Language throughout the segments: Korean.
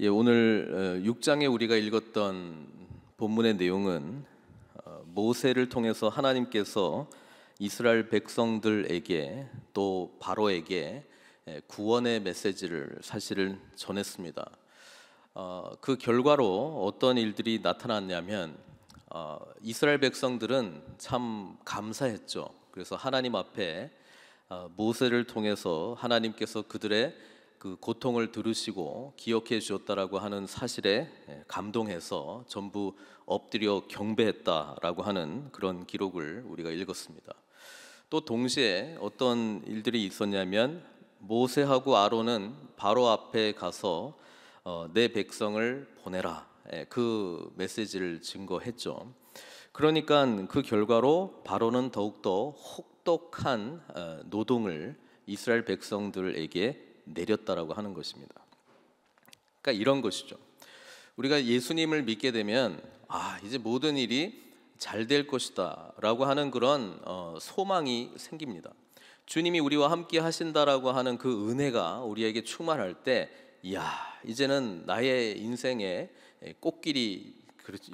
예, 오늘 6장에 어, 우리가 읽었던 본문의 내용은 어, 모세를 통해서 하나님께서 이스라엘 백성들에게 또 바로에게 예, 구원의 메시지를 사실은 전했습니다. 어, 그 결과로 어떤 일들이 나타났냐면 이스라엘 백성들은 참 감사했죠. 그래서 하나님 앞에 모세를 통해서 하나님께서 그들의 그 고통을 들으시고 기억해 주셨다라고 하는 사실에 예, 감동해서 전부 엎드려 경배했다라고 하는 그런 기록을 우리가 읽었습니다. 또 동시에 어떤 일들이 있었냐면 모세하고 아론은 바로 앞에 가서 어, 내 백성을 보내라 예, 그 메시지를 증거했죠. 그러니까 그 결과로 바로는 더욱더 혹독한 어, 노동을 이스라엘 백성들에게 내렸다라고 하는 것입니다. 그러니까 이런 것이죠. 우리가 예수님을 믿게 되면 아 이제 모든 일이 잘 될 것이다라고 하는 그런 어, 소망이 생깁니다. 주님이 우리와 함께 하신다라고 하는 그 은혜가 우리에게 충만할 때, 이야 이제는 나의 인생의 꽃길이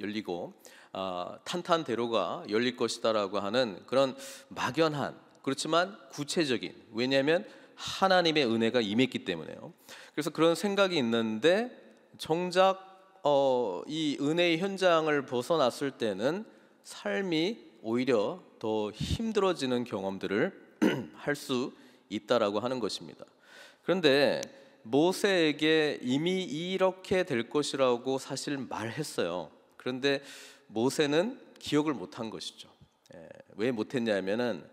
열리고 아, 탄탄대로가 열릴 것이다라고 하는 그런 막연한 그렇지만 구체적인 왜냐하면 하나님의 은혜가 임했기 때문에요. 그래서 그런 생각이 있는데 정작 어, 이 은혜의 현장을 벗어났을 때는 삶이 오히려 더 힘들어지는 경험들을 할 수 있다라고 하는 것입니다. 그런데 모세에게 이미 이렇게 될 것이라고 사실 말했어요. 그런데 모세는 기억을 못한 것이죠. 예, 왜 못했냐면은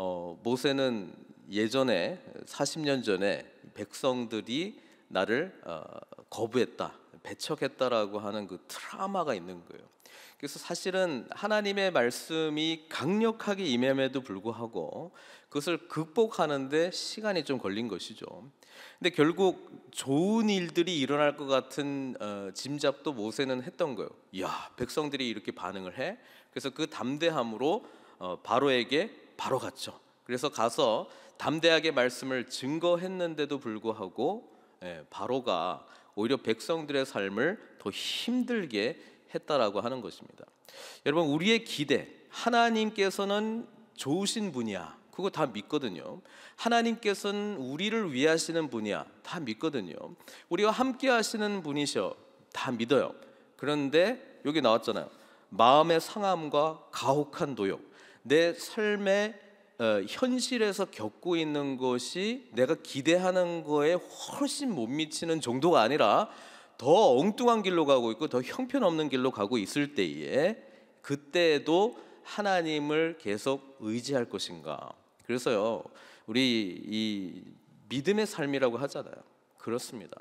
어, 모세는 예전에 40년 전에 백성들이 나를 어, 거부했다, 배척했다라고 하는 그 트라마가 있는 거예요. 그래서 사실은 하나님의 말씀이 강력하게 임함에도 불구하고 그것을 극복하는데 시간이 좀 걸린 것이죠. 근데 결국 좋은 일들이 일어날 것 같은 어, 짐작도 모세는 했던 거예요. 야 백성들이 이렇게 반응을 해. 그래서 그 담대함으로 어, 바로에게 바로 갔죠. 그래서 가서 담대하게 말씀을 증거했는데도 불구하고 예, 바로가 오히려 백성들의 삶을 더 힘들게 했다라고 하는 것입니다. 여러분 우리의 기대 하나님께서는 좋으신 분이야. 그거 다 믿거든요. 하나님께서는 우리를 위하시는 분이야. 다 믿거든요. 우리와 함께 하시는 분이셔. 다 믿어요. 그런데 여기 나왔잖아요. 마음의 상함과 가혹한 노욕. 내 삶의 어, 현실에서 겪고 있는 것이 내가 기대하는 거에 훨씬 못 미치는 정도가 아니라 더 엉뚱한 길로 가고 있고 더 형편없는 길로 가고 있을 때에 그때도 하나님을 계속 의지할 것인가. 그래서요, 우리 이 믿음의 삶이라고 하잖아요. 그렇습니다.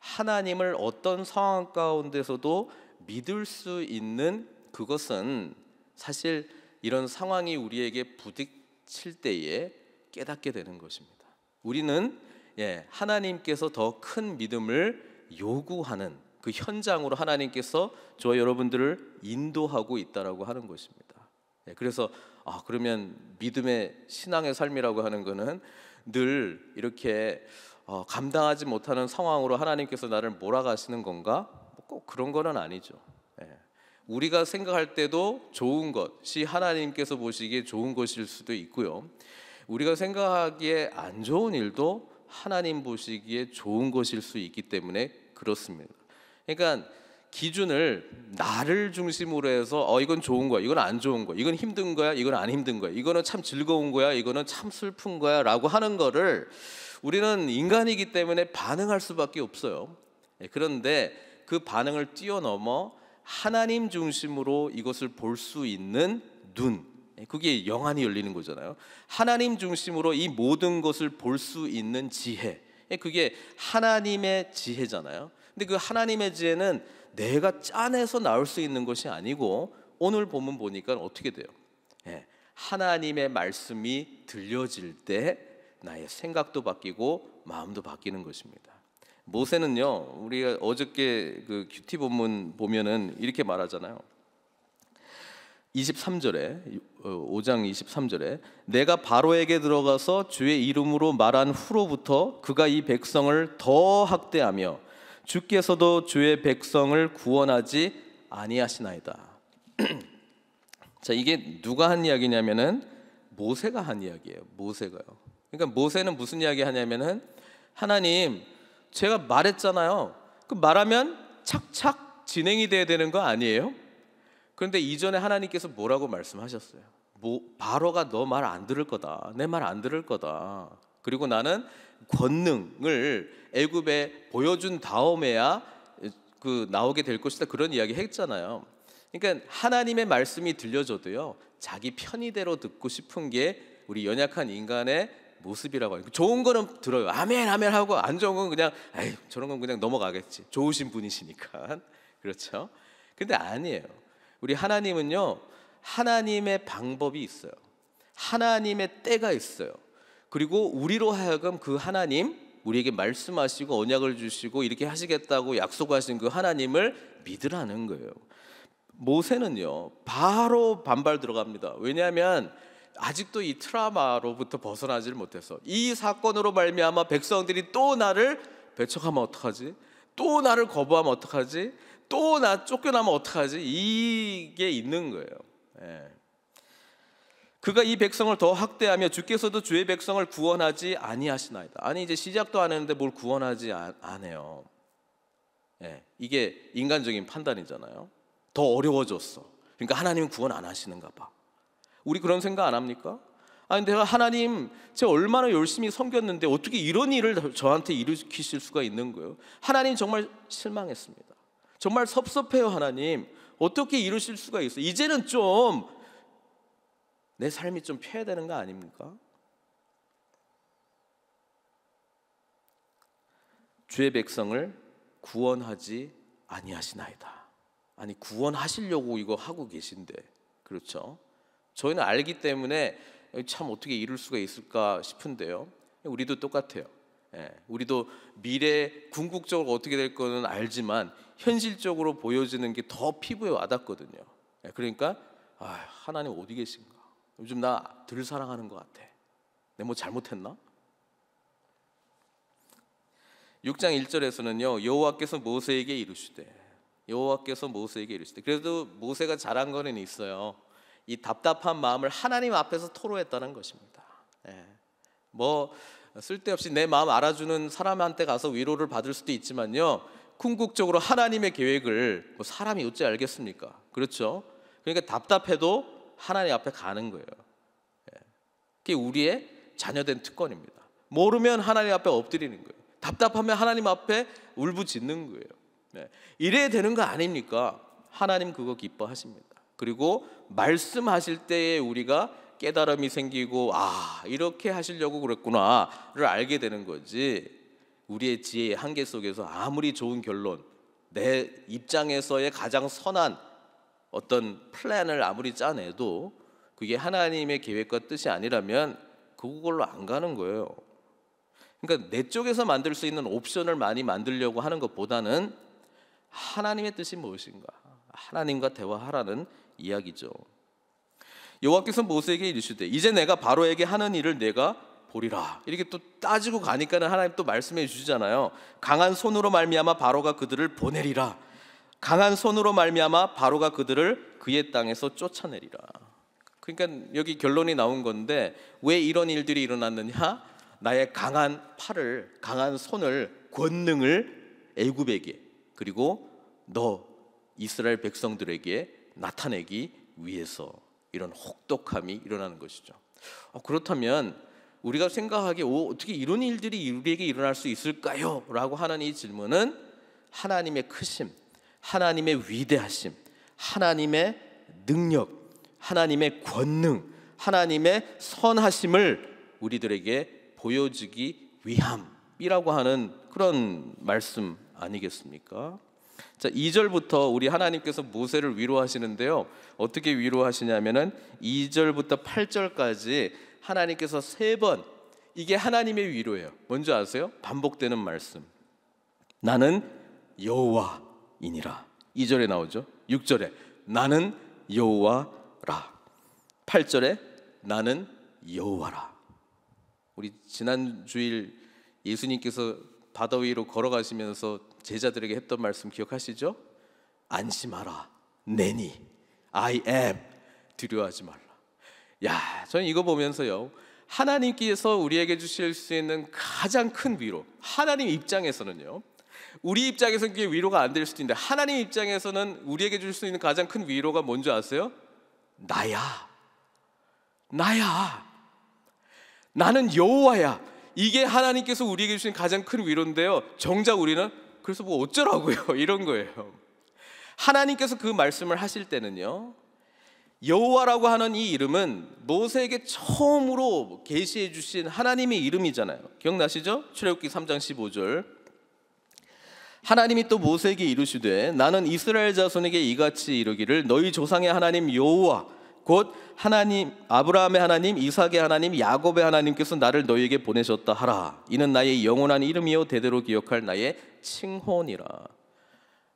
하나님을 어떤 상황 가운데서도 믿을 수 있는 그것은 사실 이런 상황이 우리에게 부딪칠 때에 깨닫게 되는 것입니다. 우리는 예, 하나님께서 더 큰 믿음을 요구하는 그 현장으로 하나님께서 저 여러분들을 인도하고 있다라고 하는 것입니다. 예, 그래서 아 그러면 믿음의 신앙의 삶이라고 하는 것은 늘 이렇게 어, 감당하지 못하는 상황으로 하나님께서 나를 몰아가시는 건가? 뭐 꼭 그런 거는 아니죠. 우리가 생각할 때도 좋은 것이 하나님께서 보시기에 좋은 것일 수도 있고요. 우리가 생각하기에 안 좋은 일도 하나님 보시기에 좋은 것일 수 있기 때문에 그렇습니다. 그러니까 기준을 나를 중심으로 해서 어 이건 좋은 거야 이건 안 좋은 거야 이건 힘든 거야 이건 안 힘든 거야 이거는 참 즐거운 거야 이거는 참 슬픈 거야 라고 하는 거를 우리는 인간이기 때문에 반응할 수밖에 없어요 예, 그런데 그 반응을 뛰어넘어 하나님 중심으로 이것을 볼 수 있는 눈, 예, 그게 영안이 열리는 거잖아요. 하나님 중심으로 이 모든 것을 볼 수 있는 지혜, 예, 그게 하나님의 지혜잖아요. 근데 그 하나님의 지혜는 내가 짜내서 나올 수 있는 것이 아니고 오늘 보면 보니까 어떻게 돼요? 예, 하나님의 말씀이 들려질 때 나의 생각도 바뀌고 마음도 바뀌는 것입니다. 모세는요, 우리가 어저께 그 큐티 본문 보면은 이렇게 말하잖아요. 23절에 5장 23절에 내가 바로에게 들어가서 주의 이름으로 말한 후로부터 그가 이 백성을 더 학대하며 주께서도 주의 백성을 구원하지 아니하시나이다. 자, 이게 누가 한 이야기냐면은 모세가 한 이야기예요. 모세가요. 그러니까 모세는 무슨 이야기 하냐면은 하나님 제가 말했잖아요. 그 말하면 착착 진행이 돼야 되는 거 아니에요? 그런데 이전에 하나님께서 뭐라고 말씀하셨어요? 뭐, 바로가 너 말 안 들을 거다. 내 말 안 들을 거다. 그리고 나는 권능을 애굽에 보여준 다음에야 그 나오게 될 것이다. 그런 이야기 했잖아요. 그러니까 하나님의 말씀이 들려줘도요. 자기 편의대로 듣고 싶은 게 우리 연약한 인간의 모습이라고 하니까 좋은 거는 들어요. 아멘 아멘 하고 안 좋은 건 그냥 아이 저런 건 그냥 넘어가겠지. 좋으신 분이시니까 그렇죠. 근데 아니에요. 우리 하나님은요 하나님의 방법이 있어요. 하나님의 때가 있어요. 그리고 우리로 하여금 그 하나님 우리에게 말씀하시고 언약을 주시고 이렇게 하시겠다고 약속하신 그 하나님을 믿으라는 거예요. 모세는요 바로 반발 들어갑니다. 왜냐하면 아직도 이 트라마로부터 벗어나지를 못해서 이 사건으로 말미암아 백성들이 또 나를 배척하면 어떡하지? 또 나를 거부하면 어떡하지? 또 나 쫓겨나면 어떡하지? 이게 있는 거예요. 예. 그가 이 백성을 더 학대하며 주께서도 주의 백성을 구원하지 아니하시나이다. 아니 이제 시작도 안 했는데 뭘 구원하지 않아요. 예, 이게 인간적인 판단이잖아요. 더 어려워졌어. 그러니까 하나님은 구원 안 하시는가 봐. 우리 그런 생각 안 합니까? 아니 내가 하나님 제가 얼마나 열심히 섬겼는데 어떻게 이런 일을 저한테 일으키실 수가 있는 거예요? 하나님 정말 실망했습니다. 정말 섭섭해요 하나님. 어떻게 이러실 수가 있어? 이제는 좀 내 삶이 좀 펴야 되는 거 아닙니까? 주의 백성을 구원하지 아니하시나이다. 아니 구원하시려고 이거 하고 계신데 그렇죠? 저희는 알기 때문에 참 어떻게 이룰 수가 있을까 싶은데요. 우리도 똑같아요. 예, 우리도 미래 궁극적으로 어떻게 될 거는 알지만 현실적으로 보여지는 게 더 피부에 와닿거든요. 예, 그러니까 아, 하나님 어디 계신가? 요즘 나덜 사랑하는 것 같아. 내뭐 잘못했나? 6장 1절에서는요 여호와께서 모세에게 이르시되 여호와께서 모세에게 이르시되 그래도 모세가 잘한 거는 있어요 이 답답한 마음을 하나님 앞에서 토로했다는 것입니다. 예. 뭐 쓸데없이 내 마음 알아주는 사람한테 가서 위로를 받을 수도 있지만요. 궁극적으로 하나님의 계획을 뭐 사람이 어찌 알겠습니까? 그렇죠? 그러니까 답답해도 하나님 앞에 가는 거예요. 예. 그게 우리의 자녀된 특권입니다. 모르면 하나님 앞에 엎드리는 거예요. 답답하면 하나님 앞에 울부짖는 거예요. 예. 이래야 되는 거 아닙니까? 하나님 그거 기뻐하십니다. 그리고 말씀하실 때에 우리가 깨달음이 생기고 아 이렇게 하시려고 그랬구나를 알게 되는 거지 우리의 지혜의 한계 속에서 아무리 좋은 결론 내 입장에서의 가장 선한 어떤 플랜을 아무리 짜내도 그게 하나님의 계획과 뜻이 아니라면 그걸로 안 가는 거예요. 그러니까 내 쪽에서 만들 수 있는 옵션을 많이 만들려고 하는 것보다는 하나님의 뜻이 무엇인가 하나님과 대화하라는 이야기죠. 여호와께서 모세에게 이르시되 이제 내가 바로에게 하는 일을 내가 보리라. 이렇게 또 따지고 가니까는 하나님 또 말씀해 주시잖아요. 강한 손으로 말미암아 바로가 그들을 보내리라. 강한 손으로 말미암아 바로가 그들을 그의 땅에서 쫓아내리라. 그러니까 여기 결론이 나온 건데 왜 이런 일들이 일어났느냐? 나의 강한 팔을, 강한 손을, 권능을 애굽에게 그리고 너 이스라엘 백성들에게 나타내기 위해서 이런 혹독함이 일어나는 것이죠. 어, 그렇다면 우리가 생각하기에 오, 어떻게 이런 일들이 우리에게 일어날 수 있을까요? 라고 하는 이 질문은 하나님의 크심, 하나님의 위대하심, 하나님의 능력, 하나님의 권능, 하나님의 선하심을 우리들에게 보여주기 위함이라고 하는 그런 말씀 아니겠습니까? 자, 2절부터 우리 하나님께서 모세를 위로하시는데요. 어떻게 위로하시냐면은 2절부터 8절까지 하나님께서 세 번 이게 하나님의 위로예요. 뭔지 아세요? 반복되는 말씀. 나는 여호와이니라. 2절에 나오죠. 6절에 나는 여호와라. 8절에 나는 여호와라. 우리 지난 주일 예수님께서 바다 위로 걸어가시면서 제자들에게 했던 말씀 기억하시죠? 안심하라. 내니 I am 두려워하지 말라. 야, 저는 이거 보면서요. 하나님께서 우리에게 주실 수 있는 가장 큰 위로. 하나님 입장에서는요. 우리 입장에서는 그게 위로가 안 될 수도 있는데 하나님 입장에서는 우리에게 줄 수 있는 가장 큰 위로가 뭔지 아세요? 나야. 나야. 나는 여호와야. 이게 하나님께서 우리에게 주신 가장 큰 위로인데요. 정작 우리는 그래서 뭐 어쩌라고요? 이런 거예요. 하나님께서 그 말씀을 하실 때는요. 여호와라고 하는 이 이름은 모세에게 처음으로 계시해 주신 하나님의 이름이잖아요. 기억나시죠? 출애굽기 3장 15절. 하나님이 또 모세에게 이르시되 나는 이스라엘 자손에게 이같이 이르기를 너희 조상의 하나님 여호와 곧 하나님 아브라함의 하나님 이삭의 하나님 야곱의 하나님께서 나를 너희에게 보내셨다 하라 이는 나의 영원한 이름이요 대대로 기억할 나의 칭혼이라.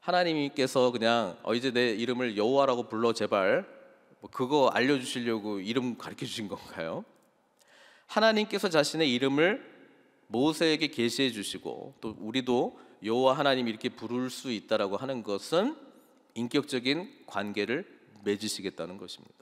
하나님께서 그냥 어 이제 내 이름을 여호와라고 불러 제발 뭐 그거 알려주시려고 이름 가르쳐 주신 건가요? 하나님께서 자신의 이름을 모세에게 계시해 주시고 또 우리도 여호와 하나님 이렇게 부를 수 있다라고 하는 것은 인격적인 관계를 맺으시겠다는 것입니다.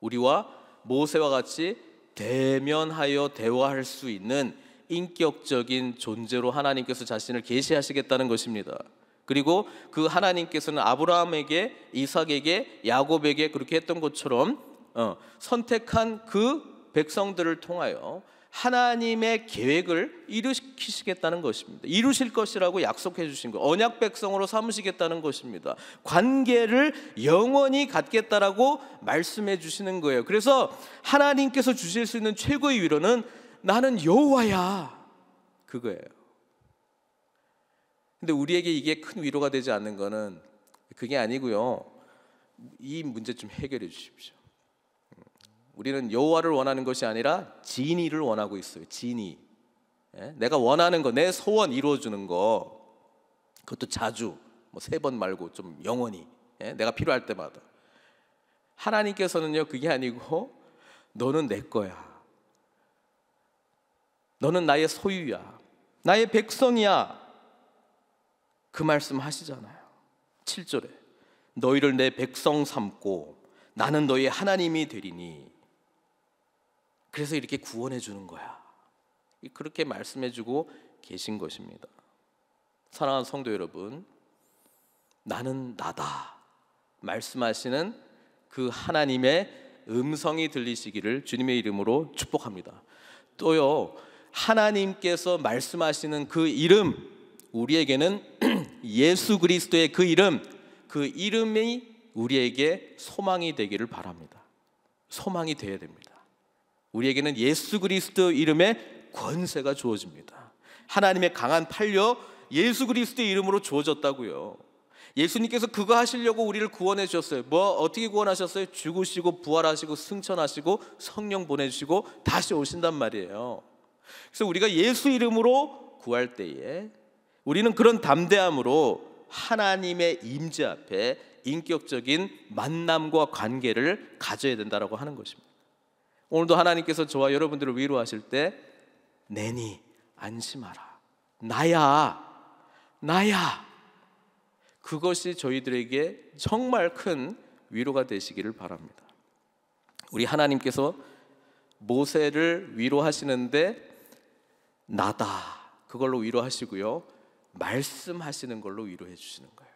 우리와 모세와 같이 대면하여 대화할 수 있는 인격적인 존재로 하나님께서 자신을 계시하시겠다는 것입니다. 그리고 그 하나님께서는 아브라함에게 이삭에게 야곱에게 그렇게 했던 것처럼 어, 선택한 그 백성들을 통하여 하나님의 계획을 이루시키시겠다는 것입니다. 이루실 것이라고 약속해 주신 거. 언약 백성으로 삼으시겠다는 것입니다. 관계를 영원히 갖겠다라고 말씀해 주시는 거예요. 그래서 하나님께서 주실 수 있는 최고의 위로는 나는 여호와야. 그거예요. 근데 우리에게 이게 큰 위로가 되지 않는 거는 그게 아니고요. 이 문제 좀 해결해 주십시오. 우리는 여호와를 원하는 것이 아니라 진이를 원하고 있어요. 진이. 예? 내가 원하는 거, 내 소원 이루어 주는 거. 그것도 자주 뭐 세 번 말고 좀 영원히. 예? 내가 필요할 때마다. 하나님께서는요. 그게 아니고 너는 내 거야. 너는 나의 소유야. 나의 백성이야. 그 말씀 하시잖아요. 7절에 너희를 내 백성 삼고 나는 너희 의 하나님이 되리니 그래서 이렇게 구원해 주는 거야. 그렇게 말씀해 주고 계신 것입니다. 사랑하는 성도 여러분, 나는 나다. 말씀하시는 그 하나님의 음성이 들리시기를 주님의 이름으로 축복합니다. 또요, 하나님께서 말씀하시는 그 이름 우리에게는 예수 그리스도의 그 이름 그 이름이 우리에게 소망이 되기를 바랍니다. 소망이 되어야 됩니다. 우리에게는 예수 그리스도 이름의 권세가 주어집니다. 하나님의 강한 팔려 예수 그리스도 이름으로 주어졌다고요. 예수님께서 그거 하시려고 우리를 구원해 주셨어요. 뭐 어떻게 구원하셨어요? 죽으시고 부활하시고 승천하시고 성령 보내주시고 다시 오신단 말이에요. 그래서 우리가 예수 이름으로 구할 때에 우리는 그런 담대함으로 하나님의 임재 앞에 인격적인 만남과 관계를 가져야 된다라고 하는 것입니다. 오늘도 하나님께서 저와 여러분들을 위로하실 때 내니 안심하라. 나야. 나야. 그것이 저희들에게 정말 큰 위로가 되시기를 바랍니다. 우리 하나님께서 모세를 위로하시는데 나다. 그걸로 위로하시고요. 말씀하시는 걸로 위로해 주시는 거예요.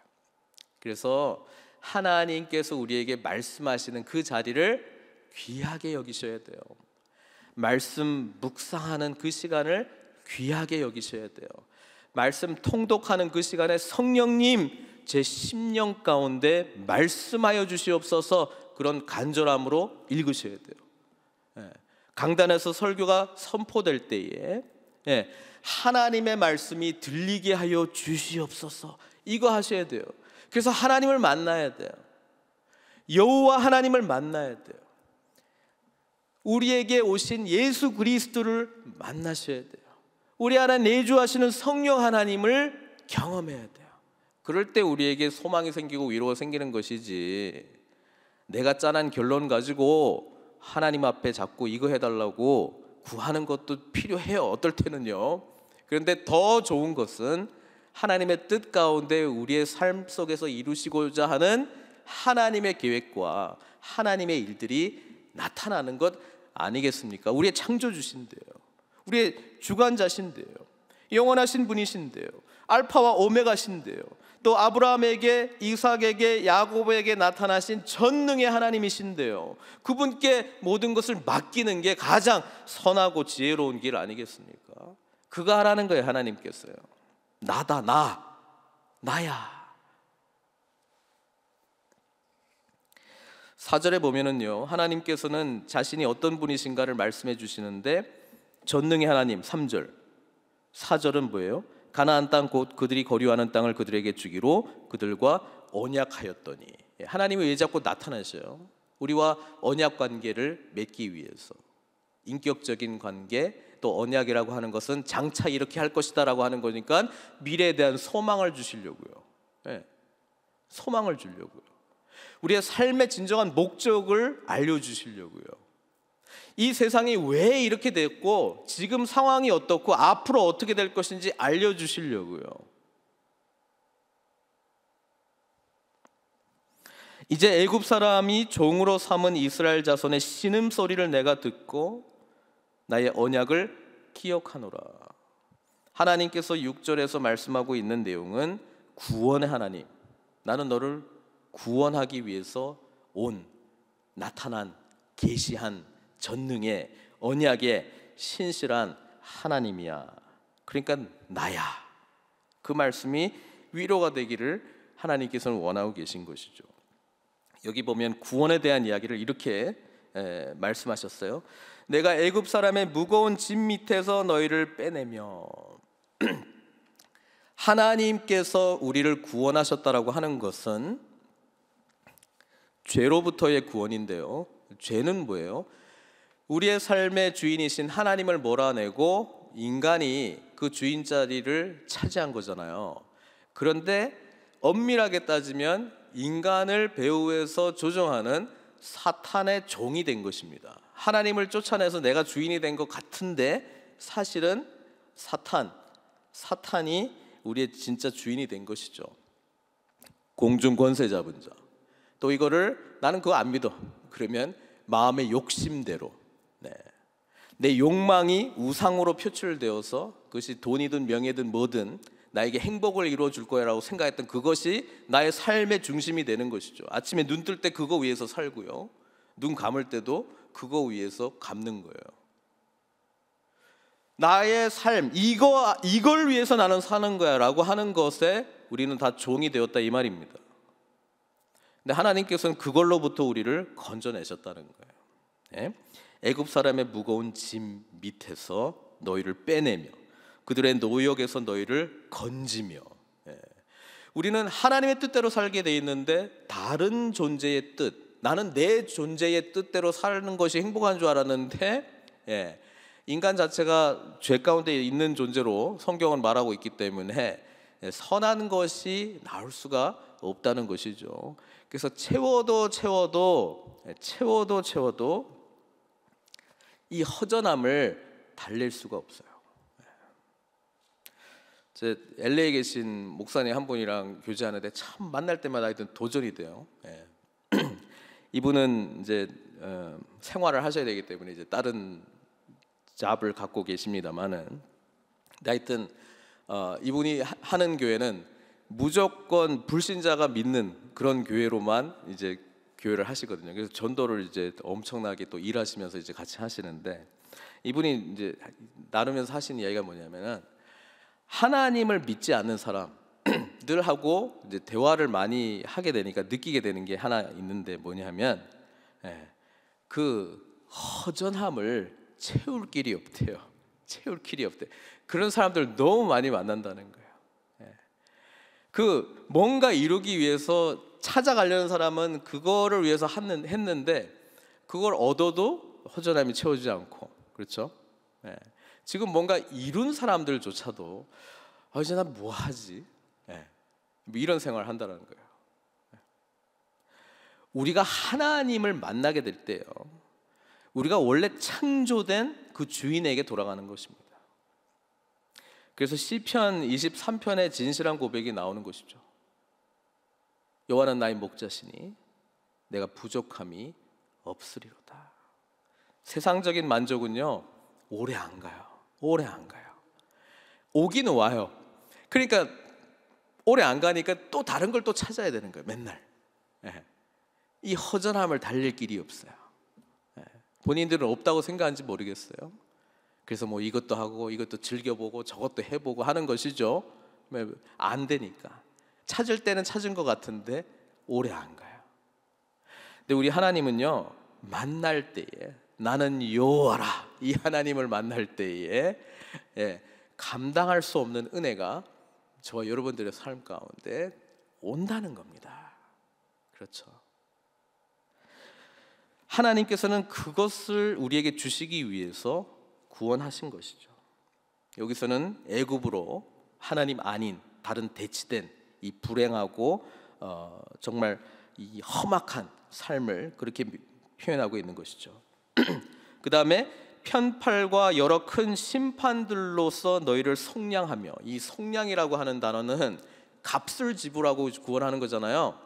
그래서 하나님께서 우리에게 말씀하시는 그 자리를 귀하게 여기셔야 돼요. 말씀 묵상하는 그 시간을 귀하게 여기셔야 돼요. 말씀 통독하는 그 시간에 성령님 제 심령 가운데 말씀하여 주시옵소서 그런 간절함으로 읽으셔야 돼요. 예. 강단에서 설교가 선포될 때에 예, 하나님의 말씀이 들리게 하여 주시옵소서. 이거 하셔야 돼요. 그래서 하나님을 만나야 돼요. 여호와 하나님을 만나야 돼요. 우리에게 오신 예수 그리스도를 만나셔야 돼요. 우리 안에 내주하시는 성령 하나님을 경험해야 돼요. 그럴 때 우리에게 소망이 생기고 위로가 생기는 것이지. 내가 짠한 결론 가지고 하나님 앞에 자꾸 이거 해달라고 구하는 것도 필요해요. 어떨 때는요. 그런데 더 좋은 것은 하나님의 뜻 가운데 우리의 삶 속에서 이루시고자 하는 하나님의 계획과 하나님의 일들이 나타나는 것 아니겠습니까? 우리의 창조주신데요. 우리의 주관자신데요. 영원하신 분이신데요. 알파와 오메가신데요. 또 아브라함에게 이삭에게 야곱에게 나타나신 전능의 하나님이신데요. 그분께 모든 것을 맡기는 게 가장 선하고 지혜로운 길 아니겠습니까? 그가 하라는 거예요, 하나님께서요. 나다 나. 나야. 사절에 보면은요. 하나님께서는 자신이 어떤 분이신가를 말씀해 주시는데 전능의 하나님 3절. 4절은 뭐예요? 가나안 땅곧 그들이 거류하는 땅을 그들에게 주기로 그들과 언약하였더니 하나님이 왜 자꾸 나타나셔요? 우리와 언약 관계를 맺기 위해서 인격적인 관계 또 언약이라고 하는 것은 장차 이렇게 할 것이다라고 하는 거니까 미래에 대한 소망을 주시려고요. 네. 소망을 주려고요. 우리의 삶의 진정한 목적을 알려주시려고요. 이 세상이 왜 이렇게 됐고 지금 상황이 어떻고 앞으로 어떻게 될 것인지 알려주시려고요. 이제 애굽 사람이 종으로 삼은 이스라엘 자손의 신음 소리를 내가 듣고 나의 언약을 기억하노라. 하나님께서 6절에서 말씀하고 있는 내용은 구원의 하나님. 나는 너를 구원하기 위해서 온 나타난 계시한 전능의 언약의 신실한 하나님이야. 그러니까 나야. 그 말씀이 위로가 되기를 하나님께서는 원하고 계신 것이죠. 여기 보면 구원에 대한 이야기를 이렇게 말씀하셨어요. 내가 애굽 사람의 무거운 짐 밑에서 너희를 빼내며 하나님께서 우리를 구원하셨다라고 하는 것은 죄로부터의 구원인데요. 죄는 뭐예요? 우리의 삶의 주인이신 하나님을 몰아내고 인간이 그 주인 자리를 차지한 거잖아요. 그런데 엄밀하게 따지면 인간을 배후에서 조종하는 사탄의 종이 된 것입니다. 하나님을 쫓아내서 내가 주인이 된 것 같은데 사실은 사탄, 사탄이 우리의 진짜 주인이 된 것이죠. 공중 권세 잡은 자. 또 이거를 나는 그거 안 믿어. 그러면 마음의 욕심대로 내 욕망이 우상으로 표출되어서 그것이 돈이든 명예든 뭐든 나에게 행복을 이루어 줄 거야라고 생각했던 그것이 나의 삶의 중심이 되는 것이죠. 아침에 눈 뜰 때 그거 위해서 살고요. 눈 감을 때도 그거 위해서 감는 거예요. 나의 삶 이거 이걸 위해서 나는 사는 거야라고 하는 것에 우리는 다 종이 되었다 이 말입니다. 근데 하나님께서는 그걸로부터 우리를 건져내셨다는 거예요. 애굽 사람의 무거운 짐 밑에서 너희를 빼내며 그들의 노역에서 너희를 건지며 예. 우리는 하나님의 뜻대로 살게 돼 있는데 다른 존재의 뜻 나는 내 존재의 뜻대로 사는 것이 행복한 줄 알았는데 예. 인간 자체가 죄 가운데 있는 존재로 성경은 말하고 있기 때문에 예, 선한 것이 나올 수가 없다는 것이죠. 그래서 채워도 채워도 채워도 채워도 이 허전함을 달랠 수가 없어요. 예. 제 LA에 계신 목사님 한 분이랑 교제하는데 참 만날 때마다 하여튼 도전이 돼요. 예. 이분은 이제 어, 생활을 하셔야 되기 때문에 이제 다른 잡을 갖고 계십니다만은 하여튼 어, 이분이 하, 하는 교회는 무조건 불신자가 믿는 그런 교회로만 이제 교회를 하시거든요. 그래서 전도를 이제 엄청나게 또 일하시면서 이제 같이 하시는데 이분이 이제 나누면서 하신 이야기가 뭐냐면은 하나님을 믿지 않는 사람들 하고 이제 대화를 많이 하게 되니까 느끼게 되는 게 하나 있는데 뭐냐면 예, 그 허전함을 채울 길이 없대요. 채울 길이 없대. 그런 사람들 너무 많이 만난다는 거예요. 예. 그 뭔가 이루기 위해서 찾아가려는 사람은 그거를 위해서 했는데 그걸 얻어도 허전함이 채워지지 않고 그렇죠? 예. 지금 뭔가 이룬 사람들조차도 아, 이제 난 뭐 하지? 예. 뭐 이런 생활을 한다는 거예요. 예. 우리가 하나님을 만나게 될 때요. 우리가 원래 창조된 그 주인에게 돌아가는 것입니다. 그래서 시편 23편의 진실한 고백이 나오는 것이죠. 여호와는 나의 목자시니 내가 부족함이 없으리로다. 세상적인 만족은요 오래 안 가요. 오래 안 가요. 오긴 와요. 그러니까 오래 안 가니까 또 다른 걸 또 찾아야 되는 거예요. 맨날 예. 이 허전함을 달릴 길이 없어요. 예. 본인들은 없다고 생각하는지 모르겠어요. 그래서 뭐 이것도 하고 이것도 즐겨보고 저것도 해보고 하는 것이죠. 안 되니까. 찾을 때는 찾은 것 같은데 오래 안 가요. 근데 우리 하나님은요 만날 때에 나는 요하라 이 하나님을 만날 때에 예, 감당할 수 없는 은혜가 저와 여러분들의 삶 가운데 온다는 겁니다. 그렇죠. 하나님께서는 그것을 우리에게 주시기 위해서 구원하신 것이죠. 여기서는 애굽으로 하나님 아닌 다른 대치된 이 불행하고 어, 정말 이 험악한 삶을 그렇게 표현하고 있는 것이죠. 그 다음에 편팔과 여러 큰 심판들로서 너희를 속량하며 이 속량이라고 하는 단어는 값을 지불하고 구원하는 거잖아요.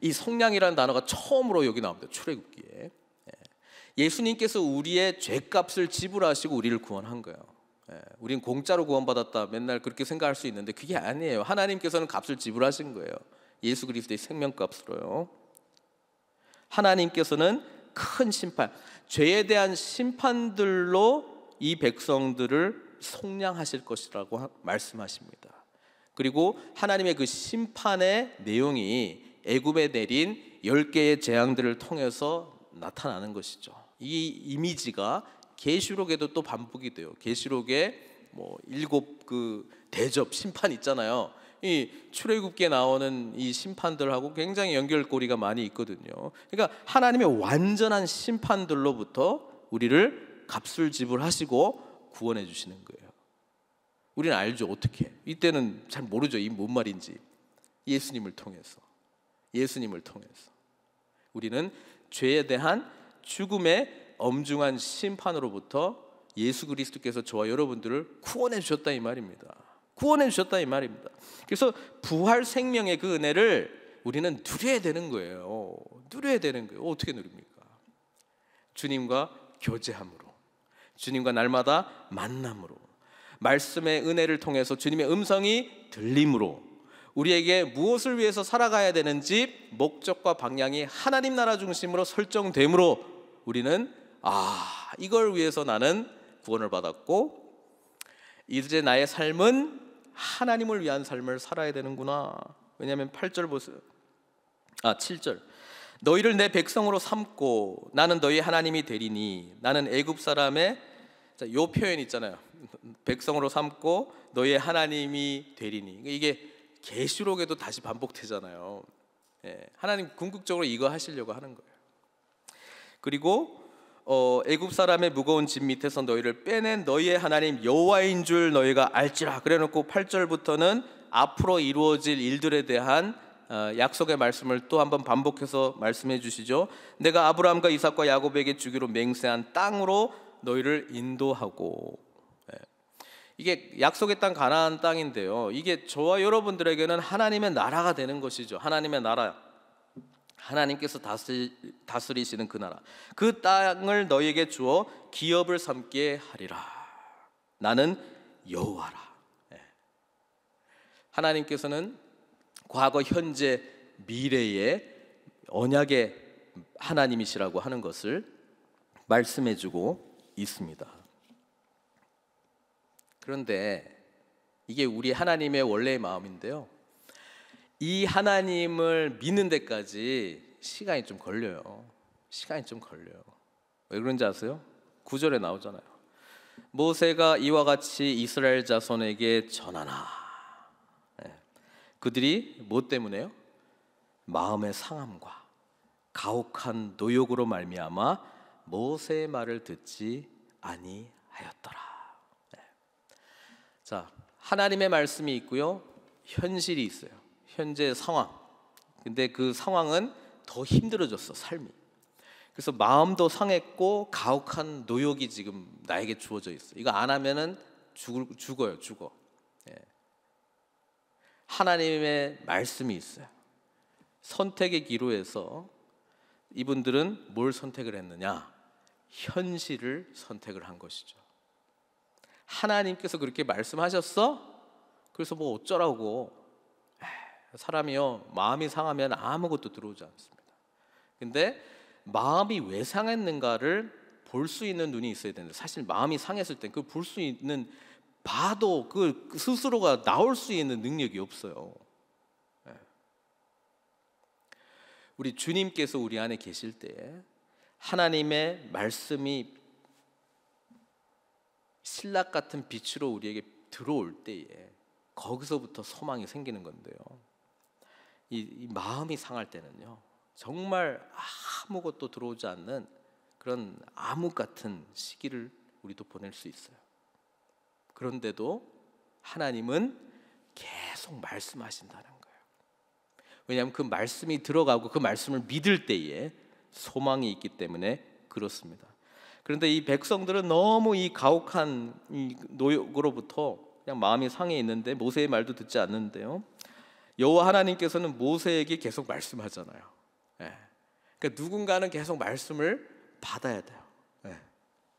이 속량이라는 단어가 처음으로 여기 나옵니다. 출애굽기에 예. 예수님께서 우리의 죄값을 지불하시고 우리를 구원한 거예요. 예, 우린 공짜로 구원받았다 맨날 그렇게 생각할 수 있는데 그게 아니에요. 하나님께서는 값을 지불하신 거예요. 예수 그리스도의 생명값으로요. 하나님께서는 큰 심판, 죄에 대한 심판들로 이 백성들을 속량하실 것이라고 말씀하십니다. 그리고 하나님의 그 심판의 내용이 애굽에 내린 10개의 재앙들을 통해서 나타나는 것이죠. 이 이미지가 계시록에도 또 반복이 돼요. 계시록에 뭐 일곱 그 대접 심판 있잖아요. 이 출애굽기에 나오는 이 심판들하고 굉장히 연결고리가 많이 있거든요. 그러니까 하나님의 완전한 심판들로부터 우리를 값을 지불하시고 구원해 주시는 거예요. 우리는 알죠 어떻게? 이때는 잘 모르죠 이 뭔 말인지. 예수님을 통해서, 예수님을 통해서 우리는 죄에 대한 죽음의 엄중한 심판으로부터 예수 그리스도께서 저와 여러분들을 구원해 주셨다 이 말입니다. 구원해 주셨다 이 말입니다. 그래서 부활 생명의 그 은혜를 우리는 누려야 되는 거예요. 누려야 되는 거예요. 어떻게 누립니까? 주님과 교제함으로, 주님과 날마다 만남으로, 말씀의 은혜를 통해서 주님의 음성이 들림으로 우리에게 무엇을 위해서 살아가야 되는지 목적과 방향이 하나님 나라 중심으로 설정됨으로 우리는 아, 이걸 위해서 나는 구원을 받았고 이제 나의 삶은 하나님을 위한 삶을 살아야 되는구나. 왜냐하면 8절 보세요. 아, 7절. 너희를 내 백성으로 삼고 나는 너희 하나님이 되리니 나는 애굽 사람의 자, 요 표현 있잖아요. 백성으로 삼고 너희의 하나님이 되리니 그러니까 이게 계시록에도 다시 반복되잖아요. 예, 하나님 궁극적으로 이거 하시려고 하는 거예요. 그리고 어, 애굽 사람의 무거운 짐 밑에서 너희를 빼낸 너희의 하나님 여호와인 줄 너희가 알지라 그래놓고 8절부터는 앞으로 이루어질 일들에 대한 어, 약속의 말씀을 또 한번 반복해서 말씀해 주시죠. 내가 아브라함과 이삭과 야곱에게 주기로 맹세한 땅으로 너희를 인도하고 예. 이게 약속의 땅 가나안 땅인데요. 이게 저와 여러분들에게는 하나님의 나라가 되는 것이죠. 하나님의 나라. 하나님께서 다스리, 시는그 나라 그 땅을 너에게 주어 기업을 삼게 하리라 나는 여호와라 예. 하나님께서는 과거 현재 미래의 언약의 하나님이시라고 하는 것을 말씀해주고 있습니다 그런데 이게 우리 하나님의 원래의 마음인데요 이 하나님을 믿는 데까지 시간이 좀 걸려요. 시간이 좀 걸려요. 왜 그런지 아세요? 구절에 나오잖아요. 모세가 이와 같이 이스라엘 자손에게 전하나. 예. 그들이 뭐 때문에요? 마음의 상함과 가혹한 노욕으로 말미암아 모세의 말을 듣지 아니하였더라. 예. 자, 하나님의 말씀이 있고요. 현실이 있어요. 현재 상황. 근데 그 상황은 더 힘들어졌어, 삶이. 그래서 마음도 상했고 가혹한 노욕이 지금 나에게 주어져 있어. 이거 안 하면은 죽을, 죽어요, 죽어. 예. 하나님의 말씀이 있어요. 선택의 기로에서 이분들은 뭘 선택을 했느냐? 현실을 선택을 한 것이죠. 하나님께서 그렇게 말씀하셨어? 그래서 뭐 어쩌라고 사람이요 마음이 상하면 아무것도 들어오지 않습니다. 근데 마음이 왜 상했는가를 볼 수 있는 눈이 있어야 되는데 사실 마음이 상했을 땐그볼 수 있는 봐도 그 스스로가 나올 수 있는 능력이 없어요. 예. 우리 주님께서 우리 안에 계실 때 하나님의 말씀이 신락 같은 빛으로 우리에게 들어올 때에 거기서부터 소망이 생기는 건데요. 이, 마음이 상할 때는요. 정말 아무것도 들어오지 않는 그런 암흑 같은 시기를 우리도 보낼 수 있어요. 그런데도 하나님은 계속 말씀하신다는 거예요. 왜냐하면 그 말씀이 들어가고 그 말씀을 믿을 때에 소망이 있기 때문에 그렇습니다. 그런데 이 백성들은 너무 이 가혹한 이 노역으로부터 그냥 마음이 상해 있는데 모세의 말도 듣지 않는데요. 여호와 하나님께서는 모세에게 계속 말씀하잖아요. 예. 그러니까 누군가는 계속 말씀을 받아야 돼요. 예.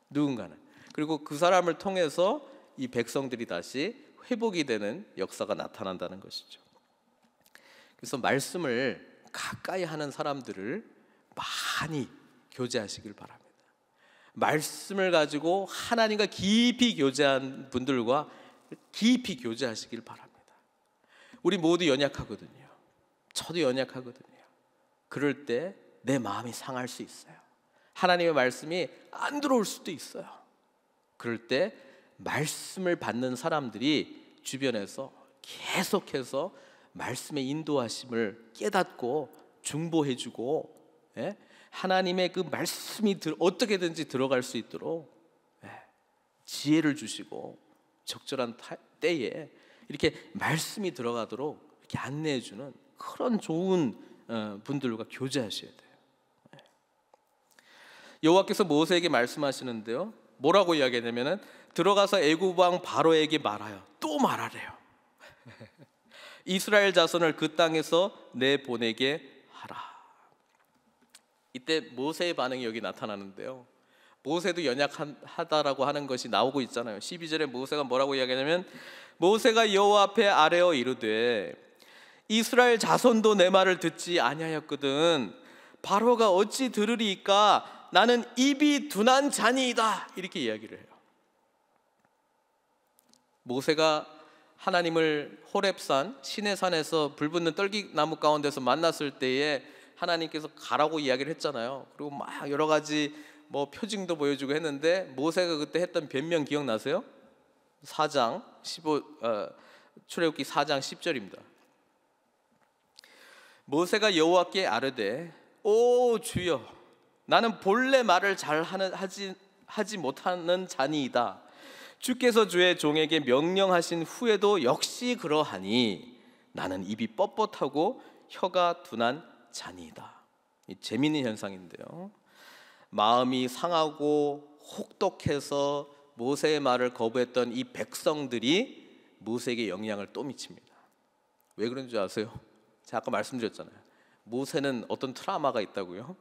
누군가는 그리고 그 사람을 통해서 이 백성들이 다시 회복이 되는 역사가 나타난다는 것이죠. 그래서 말씀을 가까이 하는 사람들을 많이 교제하시길 바랍니다. 말씀을 가지고 하나님과 깊이 교제한 분들과 깊이 교제하시길 바랍니다. 우리 모두 연약하거든요. 저도 연약하거든요. 그럴 때 내 마음이 상할 수 있어요. 하나님의 말씀이 안 들어올 수도 있어요. 그럴 때 말씀을 받는 사람들이 주변에서 계속해서 말씀의 인도하심을 깨닫고 중보해주고 예? 하나님의 그 말씀이 들, 어떻게든지 들어갈 수 있도록 예? 지혜를 주시고 적절한 타, 때에 이렇게 말씀이 들어가도록 이렇게 안내해 주는 그런 좋은 어, 분들과 교제하셔야 돼요. 예. 여호와께서 모세에게 말씀하시는데요. 뭐라고 이야기하냐면은 들어가서 애굽 왕 바로에게 말하여 또 말하래요. 이스라엘 자손을 그 땅에서 내 보내게 하라. 이때 모세의 반응이 여기 나타나는데요. 모세도 연약하다라고 하는 것이 나오고 있잖아요. 12절에 모세가 뭐라고 이야기하냐면 모세가 여호와 앞에 아뢰어 이르되 이스라엘 자손도 내 말을 듣지 아니하였거든 바로가 어찌 들으리까 나는 입이 둔한 잔이다 이렇게 이야기를 해요. 모세가 하나님을 호렙산 시내산에서 불붙는 떨기나무 가운데서 만났을 때에 하나님께서 가라고 이야기를 했잖아요. 그리고 막 여러 가지 뭐 표징도 보여주고 했는데 모세가 그때 했던 변명 기억나세요? 4장 15 어, 출애굽기 4장 10절입니다. 모세가 여호와께 아뢰되 오 주여 나는 본래 말을 잘 하는, 하지 하지 못하는 자니이다. 주께서 주의 종에게 명령하신 후에도 역시 그러하니 나는 입이 뻣뻣하고 혀가 둔한 자이다 재미있는 현상인데요. 마음이 상하고 혹독해서 모세의 말을 거부했던 이 백성들이 모세에게 영향을 또 미칩니다. 왜 그런 줄 아세요? 제가 아까 말씀드렸잖아요. 모세는 어떤 트라마가 있다고요?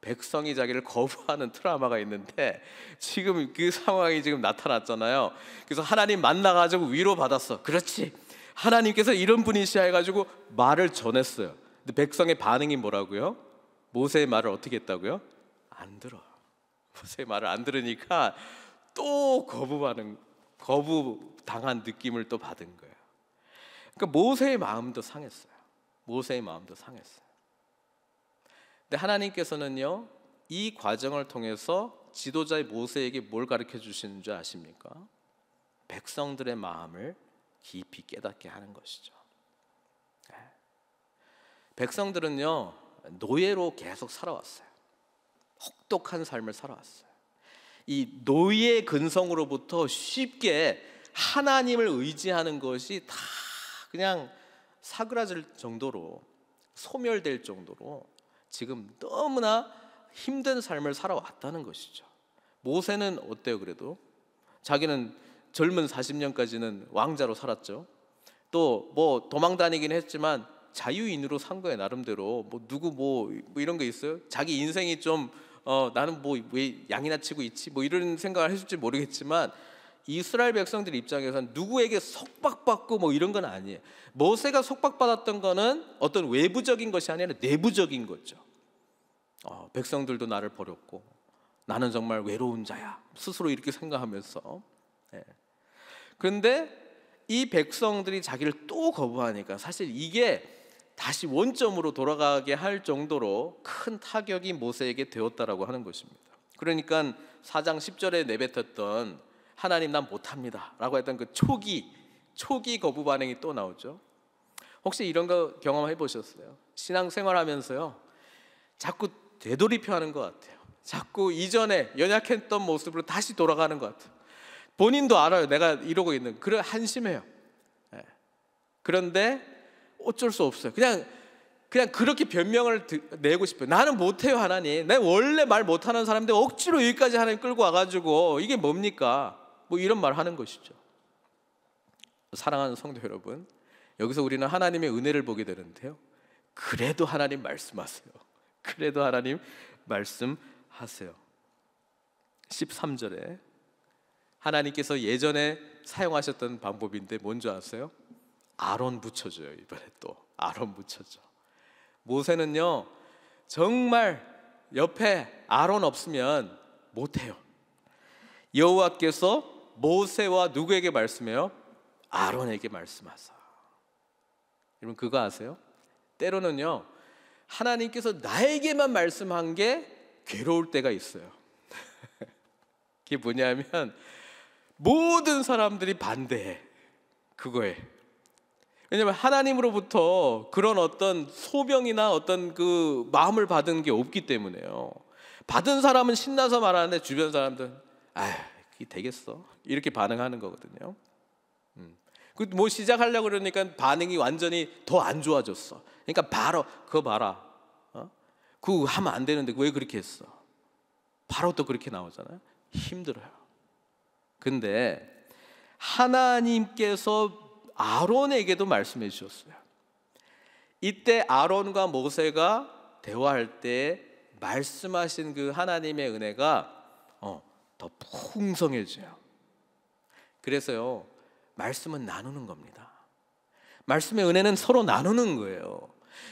백성이 자기를 거부하는 트라마가 있는데 지금 그 상황이 지금 나타났잖아요. 그래서 하나님 만나 가지고 위로 받았어. 그렇지. 하나님께서 이런 분이시야 해 가지고 말을 전했어요. 근데 백성의 반응이 뭐라고요? 모세의 말을 어떻게 했다고요? 안 들어. 모세 말을 안 들으니까 또 거부하는 거부 당한 느낌을 또 받은 거예요. 그러니까 모세의 마음도 상했어요. 모세의 마음도 상했어요. 근데 하나님께서는요. 이 과정을 통해서 지도자의 모세에게 뭘 가르쳐 주시는 줄 아십니까? 백성들의 마음을 깊이 깨닫게 하는 것이죠. 네. 백성들은요 노예로 계속 살아왔어요. 혹독한 삶을 살아왔어요. 이 노예 근성으로부터 쉽게 하나님을 의지하는 것이 다 그냥 사그라질 정도로 소멸될 정도로 지금 너무나 힘든 삶을 살아왔다는 것이죠. 모세는 어때요 그래도? 자기는 젊은 40년까지는 왕자로 살았죠. 또 뭐 도망 다니긴 했지만 자유인으로 산 거예요 나름대로. 뭐 누구 뭐, 뭐 이런 게 있어요? 자기 인생이 좀 어, 나는 뭐 왜 양이나 치고 있지 뭐 이런 생각을 해줄지 모르겠지만 이스라엘 백성들 입장에선 누구에게 속박받고 뭐 이런 건 아니에요. 모세가 속박받았던 거는 어떤 외부적인 것이 아니라 내부적인 거죠. 어, 백성들도 나를 버렸고 나는 정말 외로운 자야 스스로 이렇게 생각하면서 예. 그런데 이 백성들이 자기를 또 거부하니까 사실 이게 다시 원점으로 돌아가게 할 정도로 큰 타격이 모세에게 되었다라고 하는 것입니다. 그러니까 4장 10절에 내뱉었던 하나님 난 못합니다라고 했던 그 초기 초기 거부 반응이 또 나오죠. 혹시 이런 거 경험해 보셨어요? 신앙생활 하면서요. 자꾸 되돌이표 하는 것 같아요. 자꾸 이전에 연약했던 모습으로 다시 돌아가는 것 같아요. 본인도 알아요. 내가 이러고 있는. 그래 한심해요. 예. 그런데 어쩔 수 없어요. 그냥 그냥 그렇게 변명을 내고 싶어요. 나는 못해요 하나님. 내 원래 말 못하는 사람인데 억지로 여기까지 하나님 끌고 와가지고 이게 뭡니까? 뭐 이런 말 하는 것이죠. 사랑하는 성도 여러분, 여기서 우리는 하나님의 은혜를 보게 되는데요. 그래도 하나님 말씀하세요. 그래도 하나님 말씀하세요. 13절에 하나님께서 예전에 사용하셨던 방법인데 뭔지 아세요? 아론 붙여줘요 이번에 또 아론 붙여줘 모세는요 정말 옆에 아론 없으면 못해요 여호와께서 모세와 누구에게 말씀해요? 아론에게 말씀하사 여러분 그거 아세요? 때로는요 하나님께서 나에게만 말씀한 게 괴로울 때가 있어요 그게 뭐냐면 모든 사람들이 반대해 그거에 왜냐하면 하나님으로부터 그런 어떤 소명이나 어떤 그 마음을 받은 게 없기 때문에요. 받은 사람은 신나서 말하는데 주변 사람들 아휴 이게 되겠어 이렇게 반응하는 거거든요. 음. 그 뭐 시작하려 고 그러니까 반응이 완전히 더 안 좋아졌어. 그러니까 바로 그거 봐라. 어? 그거 하면 안 되는데 왜 그렇게 했어? 바로 또 그렇게 나오잖아요. 힘들어요. 근데 하나님께서 아론에게도 말씀해 주셨어요. 이때 아론과 모세가 대화할 때 말씀하신 그 하나님의 은혜가 어, 더 풍성해져요. 그래서요, 말씀은 나누는 겁니다. 말씀의 은혜는 서로 나누는 거예요.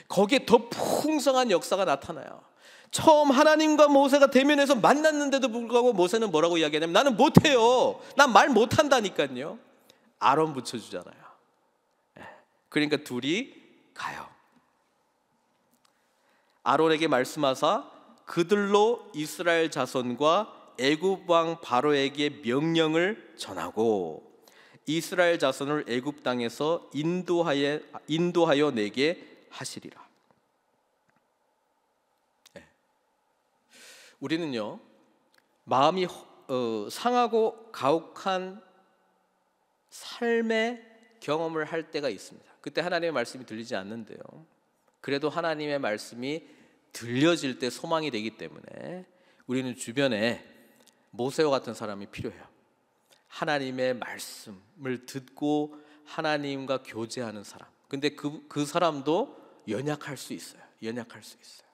거기에 더 풍성한 역사가 나타나요. 처음 하나님과 모세가 대면해서 만났는데도 불구하고 모세는 뭐라고 이야기하냐면 나는 못해요. 난 말 못한다니까요. 아론 붙여주잖아요. 그러니까 둘이 가요. 아론에게 말씀하사 그들로 이스라엘 자손과 애굽 왕 바로에게 명령을 전하고 이스라엘 자손을 애굽 땅에서 인도하여 인도하여 내게 하시리라. 네. 우리는요 마음이 어, 상하고 가혹한 삶의 경험을 할 때가 있습니다. 그때 하나님의 말씀이 들리지 않는데요. 그래도 하나님의 말씀이 들려질 때 소망이 되기 때문에 우리는 주변에 모세와 같은 사람이 필요해요. 하나님의 말씀을 듣고 하나님과 교제하는 사람. 근데 그, 그 사람도 연약할 수 있어요. 연약할 수 있어요.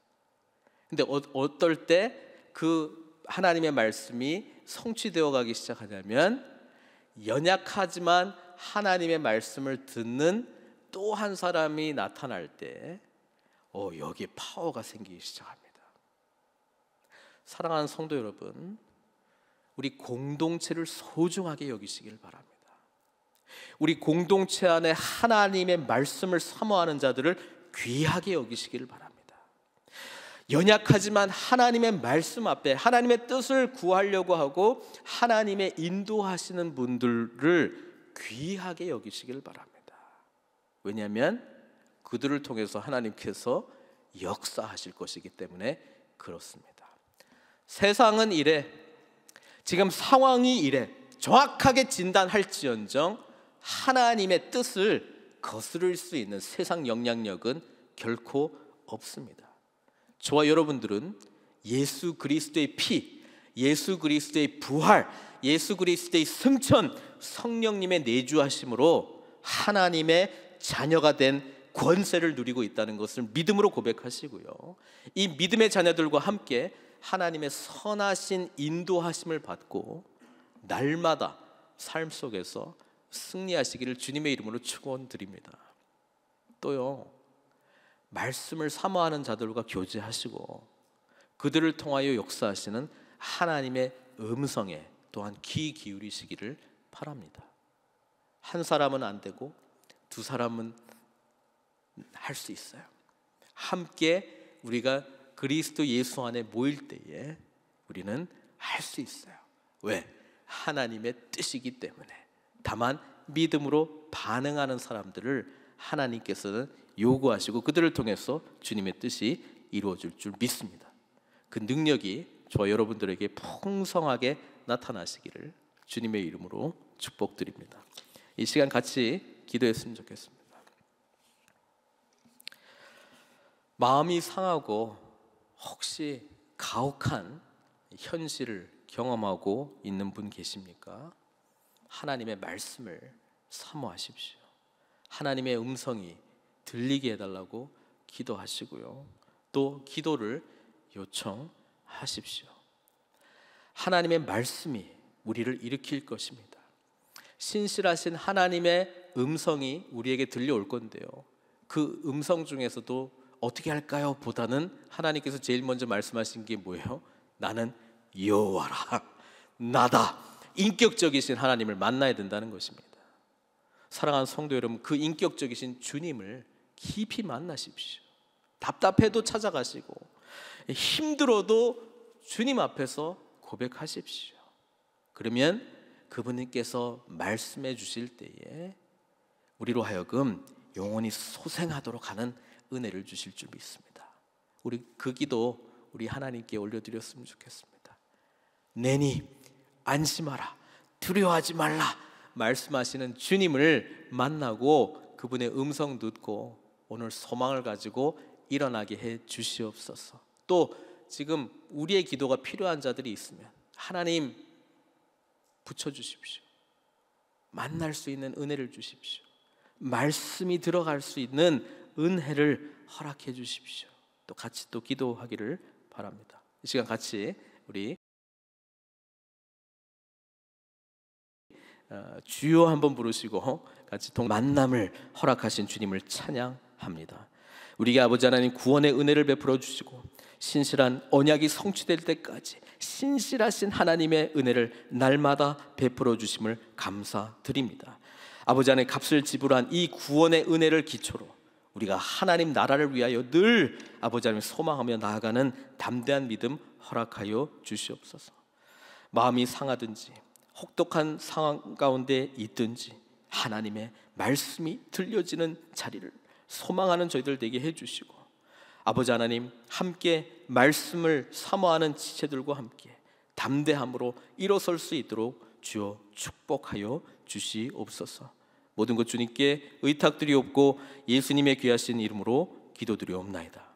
근데 어, 떨때 그 하나님의 말씀이 성취되어 가기 시작하냐면 연약하지만 하나님의 말씀을 듣는 또한 사람이 나타날 때, 어, 여기 파워가 생기기 시작합니다. 사랑하는 성도 여러분, 우리 공동체를 소중하게 여기시길 바랍니다. 우리 공동체 안에 하나님의 말씀을 사모하는 자들을 귀하게 여기시길 바랍니다. 연약하지만 하나님의 말씀 앞에 하나님의 뜻을 구하려고 하고 하나님의 인도하시는 분들을 귀하게 여기시길 바랍니다. 왜냐하면 그들을 통해서 하나님께서 역사하실 것이기 때문에 그렇습니다. 세상은 이래, 지금 상황이 이래, 정확하게 진단할지언정 하나님의 뜻을 거스를 수 있는 세상 영향력은 결코 없습니다. 저와 여러분들은 예수 그리스도의 피, 예수 그리스도의 부활, 예수 그리스도의 승천, 성령님의 내주하심으로 하나님의 자녀가 된 권세를 누리고 있다는 것을 믿음으로 고백하시고요. 이 믿음의 자녀들과 함께 하나님의 선하신 인도하심을 받고 날마다 삶 속에서 승리하시기를 주님의 이름으로 축원드립니다. 또요. 말씀을 사모하는 자들과 교제하시고 그들을 통하여 역사하시는 하나님의 음성에 또한 귀 기울이시기를 바랍니다. 한 사람은 안 되고 두 사람은 할 수 있어요. 함께 우리가 그리스도 예수 안에 모일 때에 우리는 할 수 있어요. 왜? 하나님의 뜻이기 때문에. 다만 믿음으로 반응하는 사람들을 하나님께서는 요구하시고 그들을 통해서 주님의 뜻이 이루어질 줄 믿습니다. 그 능력이 저 여러분들에게 풍성하게 나타나시기를 주님의 이름으로 축복드립니다. 이 시간 같이 기도했으면 좋겠습니다. 마음이 상하고 혹시 가혹한 현실을 경험하고 있는 분 계십니까? 하나님의 말씀을 사모하십시오. 하나님의 음성이 들리게 해달라고 기도하시고요. 또 기도를 요청하십시오. 하나님의 말씀이 우리를 일으킬 것입니다. 신실하신 하나님의 음성이 우리에게 들려올 건데요. 그 음성 중에서도 어떻게 할까요? 보다는 하나님께서 제일 먼저 말씀하신 게 뭐예요? 나는 여호와라. 나다. 인격적이신 하나님을 만나야 된다는 것입니다. 사랑하는 성도 여러분, 그 인격적이신 주님을 깊이 만나십시오. 답답해도 찾아가시고 힘들어도 주님 앞에서 고백하십시오. 그러면 그분께서 말씀해 주실 때에 우리로 하여금 영원히 소생하도록 하는 은혜를 주실 줄 믿습니다. 우리 그 기도 우리 하나님께 올려드렸으면 좋겠습니다. 내니 안심하라 두려워하지 말라 말씀하시는 주님을 만나고 그분의 음성 듣고 오늘 소망을 가지고 일어나게 해 주시옵소서. 또 지금 우리의 기도가 필요한 자들이 있으면 하나님 붙여 주십시오. 만날 수 있는 은혜를 주십시오. 말씀이 들어갈 수 있는 은혜를 허락해 주십시오. 또 같이 또 기도하기를 바랍니다. 이 시간 같이 우리 어, 주요 한번 부르시고 같이 동 만남을 허락하신 주님을 찬양합니다. 우리에게 아버지 하나님 구원의 은혜를 베풀어 주시고 신실한 언약이 성취될 때까지 신실하신 하나님의 은혜를 날마다 베풀어 주심을 감사드립니다. 아버지 안에 값을 지불한 이 구원의 은혜를 기초로 우리가 하나님 나라를 위하여 늘 아버지 하나님 소망하며 나아가는 담대한 믿음 허락하여 주시옵소서. 마음이 상하든지 혹독한 상황 가운데 있든지 하나님의 말씀이 들려지는 자리를 소망하는 저희들 되게 해 주시고 아버지 하나님 함께 말씀을 사모하는 지체들과 함께 담대함으로 일어설 수 있도록 주여 축복하여 주시옵소서. 모든 것 주님께 의탁드리옵고 예수님의 귀하신 이름으로 기도드리옵나이다.